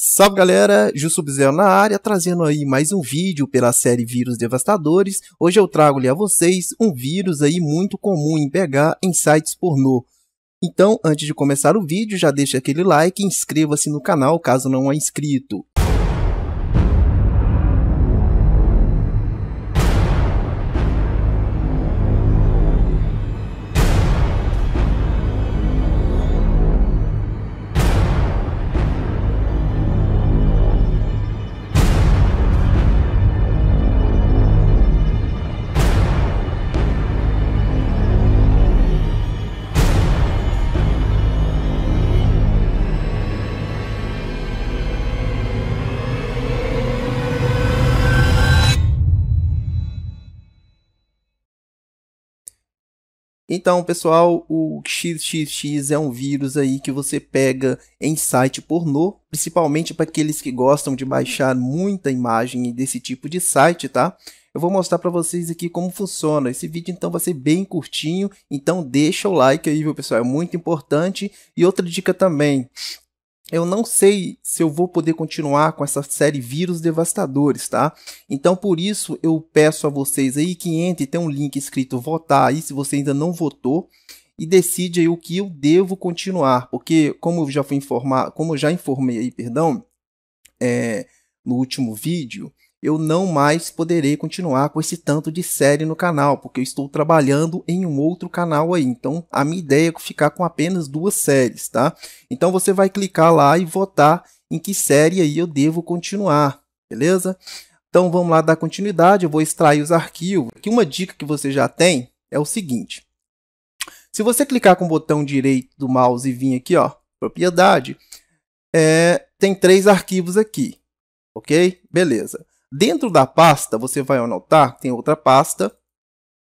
Salve galera, Ju na área, trazendo aí mais um vídeo pela série Vírus Devastadores. Hoje eu trago-lhe a vocês um vírus aí muito comum em pegar em sites pornô. Então, antes de começar o vídeo, já deixa aquele like e inscreva-se no canal caso não é inscrito. Então, pessoal, o XXX é um vírus aí que você pega em site pornô, principalmente para aqueles que gostam de baixar muita imagem desse tipo de site, tá? Eu vou mostrar para vocês aqui como funciona. Esse vídeo então vai ser bem curtinho, então deixa o like aí, viu, pessoal? É muito importante. E outra dica também, eu não sei se eu vou poder continuar com essa série Vírus Devastadores, tá? Então, por isso, eu peço a vocês aí que entre, tem um link escrito votar aí, se você ainda não votou, e decide aí o que eu devo continuar, porque como eu já fui informar, como já informei aí, perdão, é, no último vídeo, eu não mais poderei continuar com esse tanto de série no canal, porque eu estou trabalhando em um outro canal aí. Então, a minha ideia é ficar com apenas duas séries, tá? Então, você vai clicar lá e votar em que série aí eu devo continuar, beleza? Então, vamos lá dar continuidade, eu vou extrair os arquivos. Aqui uma dica que você já tem é o seguinte. Se você clicar com o botão direito do mouse e vir aqui, ó, propriedade, é, tem três arquivos aqui, ok? Beleza. Dentro da pasta, você vai anotar que tem outra pasta,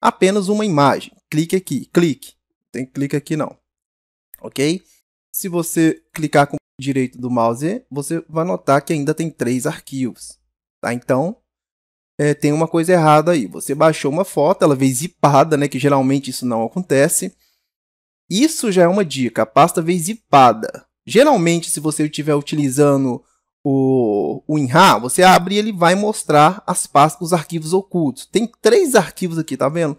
apenas uma imagem. Clique aqui, clique. Não tem clique aqui não, ok? Se você clicar com o direito do mouse, você vai notar que ainda tem três arquivos. Tá? Então, é, tem uma coisa errada aí. Você baixou uma foto, ela veio zipada, né, que geralmente isso não acontece. Isso já é uma dica, a pasta veio zipada. Geralmente, se você estiver utilizando o o WinRAR, você abre e ele vai mostrar as pastas, os arquivos ocultos. Tem três arquivos aqui, tá vendo?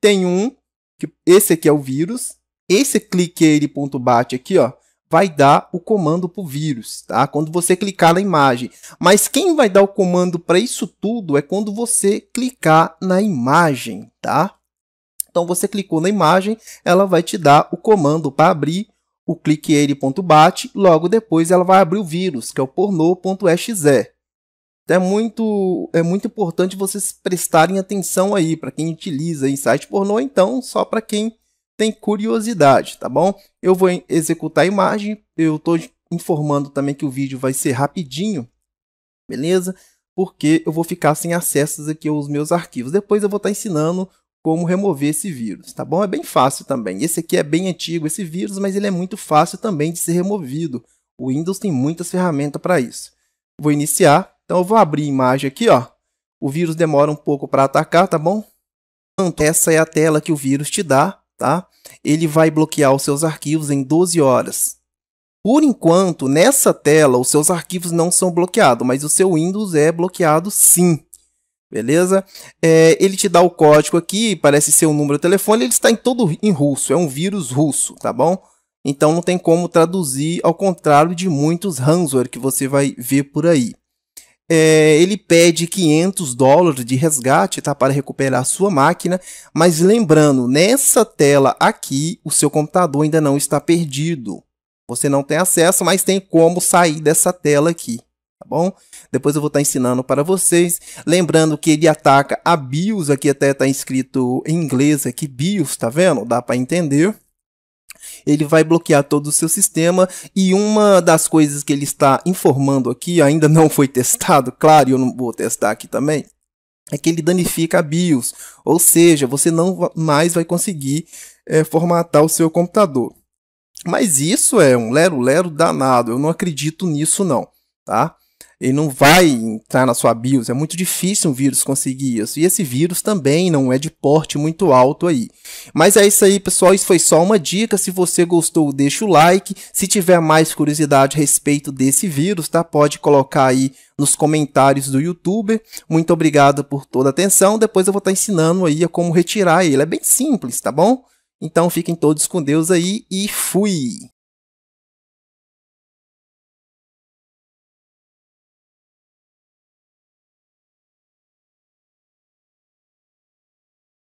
Tem um, que esse aqui é o vírus. Esse clique ele ponto aqui, ó, vai dar o comando para o vírus, tá? Quando você clicar na imagem. Mas quem vai dar o comando para isso tudo é quando você clicar na imagem, tá? Então, você clicou na imagem, ela vai te dar o comando para abrir o clickade.bat, logo depois ela vai abrir o vírus, que é o pornô.exe. Então, é muito, é muito importante vocês prestarem atenção aí para quem utiliza em site pornô, então só para quem tem curiosidade, tá bom? Eu vou executar a imagem, eu estou informando também que o vídeo vai ser rapidinho, beleza? Porque eu vou ficar sem acessos aqui aos meus arquivos. Depois eu vou estar tá ensinando como remover esse vírus, tá bom? É bem fácil também. Esse aqui é bem antigo, esse vírus, mas ele é muito fácil também de ser removido. O Windows tem muitas ferramentas para isso. Vou iniciar, então eu vou abrir a imagem aqui, ó. O vírus demora um pouco para atacar, tá bom? Essa é a tela que o vírus te dá, tá? Ele vai bloquear os seus arquivos em 12 horas. Por enquanto, nessa tela, os seus arquivos não são bloqueados, mas o seu Windows é bloqueado sim, Beleza? É, ele te dá o código aqui, parece ser um número de telefone, ele está em todo em russo, é um vírus russo, tá bom? Então não tem como traduzir, ao contrário de muitos ransomware que você vai ver por aí. É, ele pede 500 dólares de resgate tá, para recuperar sua máquina, mas lembrando, nessa tela aqui, o seu computador ainda não está perdido. Você não tem acesso, mas tem como sair dessa tela aqui tá bom? Depois eu vou estar tá ensinando para vocês. Lembrando que ele ataca a BIOS, aqui até está escrito em inglês aqui, BIOS, tá vendo? Dá para entender. Ele vai bloquear todo o seu sistema e uma das coisas que ele está informando aqui, ainda não foi testado, claro, eu não vou testar aqui também, é que ele danifica a BIOS, ou seja, você não mais vai conseguir é, formatar o seu computador. Mas isso é um lero-lero danado, eu não acredito nisso não, tá? Ele não vai entrar na sua BIOS, é muito difícil um vírus conseguir isso. E esse vírus também não é de porte muito alto aí. Mas é isso aí, pessoal. Isso foi só uma dica. Se você gostou, deixa o like. Se tiver mais curiosidade a respeito desse vírus, tá? Pode colocar aí nos comentários do YouTube. Muito obrigado por toda a atenção. Depois eu vou estar tá ensinando aí a como retirar ele. É bem simples, tá bom? Então fiquem todos com Deus aí e fui!